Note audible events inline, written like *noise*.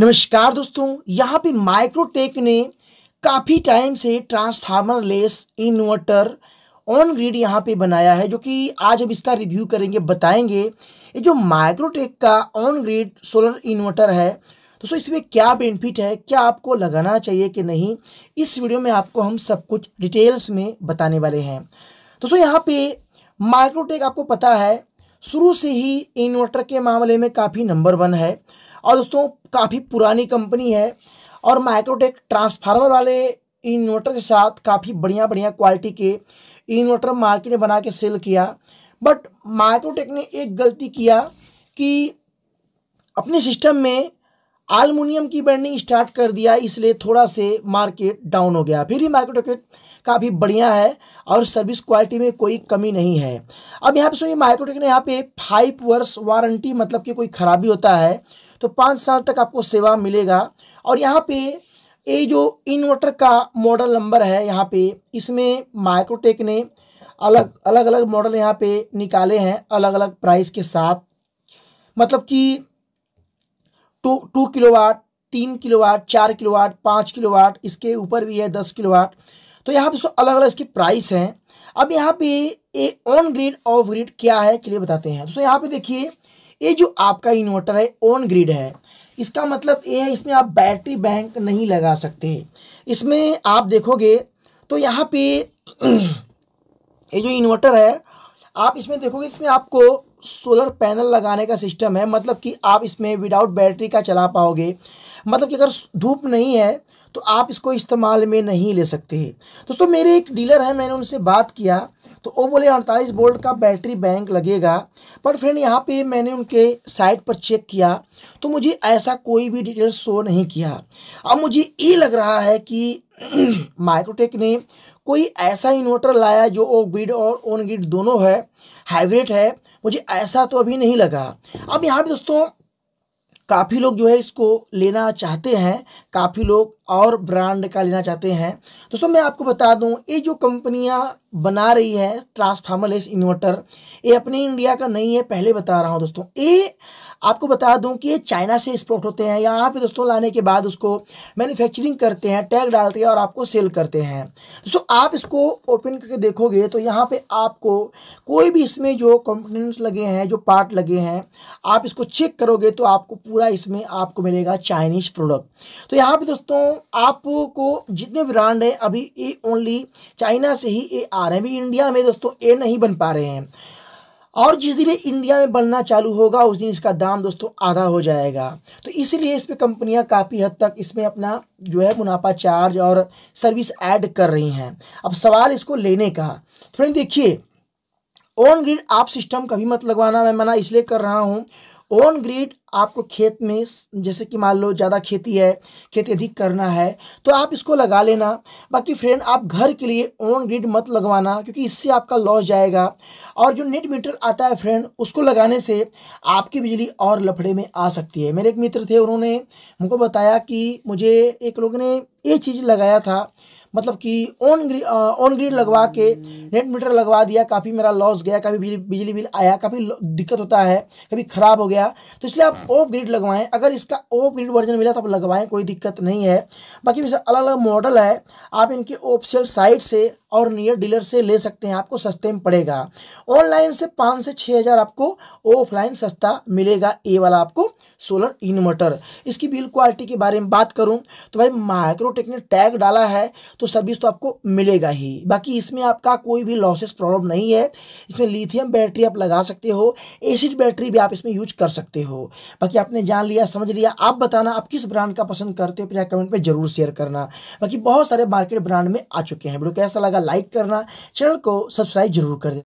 नमस्कार दोस्तों यहाँ पे माइक्रोटेक ने काफ़ी टाइम से transformerless inverter on grid यहाँ पे बनाया है जो कि आज हम इसका रिव्यू करेंगे बताएंगे ये जो माइक्रोटेक का ऑन ग्रिड सोलर इन्वर्टर है दोस्तों इसमें क्या बेनिफिट है क्या आपको लगाना चाहिए कि नहीं इस वीडियो में आपको हम सब कुछ डिटेल्स में बताने वाले हैं दोस्तों यहाँ पे माइक्रोटेक आपको पता है शुरू से ही इन्वर्टर के मामले में काफ़ी नंबर वन है और दोस्तों काफ़ी पुरानी कंपनी है और माइक्रोटेक ट्रांसफार्मर वाले इन्वर्टर के साथ काफ़ी बढ़िया बढ़िया क्वालिटी के इन्वर्टर मार्केट में बना के सेल किया बट माइक्रोटेक ने एक गलती किया कि अपने सिस्टम में आलमुनियम की बैंडिंग स्टार्ट कर दिया इसलिए थोड़ा से मार्केट डाउन हो गया फिर भी मार्केट काफ़ी बढ़िया है और सर्विस क्वालिटी में कोई कमी नहीं है अब यहाँ पे ये माइक्रोटेक ने यहाँ पे फाइव वर्ष वारंटी मतलब कि कोई ख़राबी होता है तो पाँच साल तक आपको सेवा मिलेगा और यहाँ पे ये जो इन्वर्टर का मॉडल नंबर है यहाँ पे इसमें माइक्रोटेक ने अलग अलग अलग मॉडल यहाँ पे निकाले हैं अलग अलग प्राइस के साथ मतलब कि टू टू किलो वाट तीन किलो वाट चार किलो वाट पाँच किलो वाट इसके ऊपर भी है दस किलो वाट तो यहाँ दोस्तों सो अलग अलग इसके प्राइस हैं अब यहाँ पे ए ऑन ग्रिड ऑफ ग्रिड क्या है चलिए बताते हैं दोस्तों यहाँ पे देखिए ये जो आपका इन्वर्टर है ऑन ग्रिड है इसका मतलब ये है इसमें आप बैटरी बैंक नहीं लगा सकते इसमें आप देखोगे तो यहाँ पे *clears throat* ये जो इन्वर्टर है आप इसमें देखोगे इसमें आपको सोलर पैनल लगाने का सिस्टम है मतलब कि आप इसमें विदाउट बैटरी का चला पाओगे मतलब कि अगर धूप नहीं है तो आप इसको इस्तेमाल में नहीं ले सकते हैं दोस्तों मेरे एक डीलर हैं मैंने उनसे बात किया तो वो बोले अड़तालीस बोल्ट का बैटरी बैंक लगेगा पर फ्रेंड यहाँ पे मैंने उनके साइट पर चेक किया तो मुझे ऐसा कोई भी डिटेल शो नहीं किया अब मुझे ये लग रहा है कि माइक्रोटेक *clears throat* ने कोई ऐसा इन्वर्टर लाया जो ओ ग्रिड और ऑन ग्रिड दोनों है हाइब्रिड है मुझे ऐसा तो अभी नहीं लगा अब यहाँ पे दोस्तों काफ़ी लोग जो है इसको लेना चाहते हैं काफ़ी लोग और ब्रांड का लेना चाहते हैं दोस्तों मैं आपको बता दूं ये जो कंपनियां बना रही है ट्रांसफार्मरलेस इन्वर्टर ये अपने इंडिया का नहीं है पहले बता रहा हूँ दोस्तों ये आपको बता दूं कि ये चाइना से एक्सपोर्ट होते हैं यहाँ पे दोस्तों लाने के बाद उसको मैन्युफैक्चरिंग करते हैं टैग डालते हैं और आपको सेल करते हैं दोस्तों आप इसको ओपन करके देखोगे तो यहाँ पे आपको कोई भी इसमें जो कंपोनेंट्स लगे हैं जो पार्ट लगे हैं आप इसको चेक करोगे तो आपको पूरा इसमें आपको मिलेगा चाइनीज़ प्रोडक्ट तो यहाँ पर दोस्तों आपको जितने ब्रांड हैं अभी ये ओनली चाइना से ही ये आ रहे हैं अभी इंडिया में दोस्तों ए नहीं बन पा रहे हैं और जिस दिन इंडिया में बनना चालू होगा उस दिन इसका दाम दोस्तों आधा हो जाएगा तो इसलिए इस पर कंपनियां काफ़ी हद तक इसमें अपना जो है मुनाफा चार्ज और सर्विस ऐड कर रही हैं अब सवाल इसको लेने का तो फ्रेंड देखिए ऑन ग्रिड आप सिस्टम कभी मत लगवाना मैं मना इसलिए कर रहा हूँ ऑन ग्रीड आपको खेत में जैसे कि मान लो ज़्यादा खेती है खेती अधिक करना है तो आप इसको लगा लेना बाकी फ्रेंड आप घर के लिए ऑन ग्रिड मत लगवाना क्योंकि इससे आपका लॉस जाएगा और जो नेट मीटर आता है फ्रेंड उसको लगाने से आपकी बिजली और लफड़े में आ सकती है मेरे एक मित्र थे उन्होंने मुझको बताया कि मुझे एक लोग ने ये चीज़ लगाया था मतलब कि ऑन ऑन ग्रिड लगवा के नेट मीटर लगवा दिया काफ़ी मेरा लॉस गया काफ़ी बिजली बिल आया काफ़ी दिक्कत होता है कभी ख़राब हो गया तो इसलिए आप ऑफ ग्रिड लगवाएं अगर इसका ऑफ ग्रिड वर्जन मिला तो आप लगवाएं कोई दिक्कत नहीं है बाकी अलग अलग मॉडल है आप इनके ऑफिशियल साइट से और नियर डीलर से ले सकते हैं आपको सस्ते में पड़ेगा ऑनलाइन से पाँच से छः हज़ार आपको ऑफलाइन सस्ता मिलेगा ए वाला आपको सोलर इन्वर्टर इसकी बिल क्वालिटी के बारे में बात करूं तो भाई माइक्रोटेक ने टैग डाला है तो सर्विस तो आपको मिलेगा ही बाकी इसमें आपका कोई भी लॉसेस प्रॉब्लम नहीं है इसमें लिथियम बैटरी आप लगा सकते हो एसिड बैटरी भी आप इसमें यूज कर सकते हो बाकी आपने जान लिया समझ लिया आप बताना आप किस ब्रांड का पसंद करते हो अपने कमेंट में जरूर शेयर करना बाकी बहुत सारे मार्केट ब्रांड में आ चुके हैं बड़ो कैसा लगा लाइक करना चैनल को सब्सक्राइब जरूर कर दे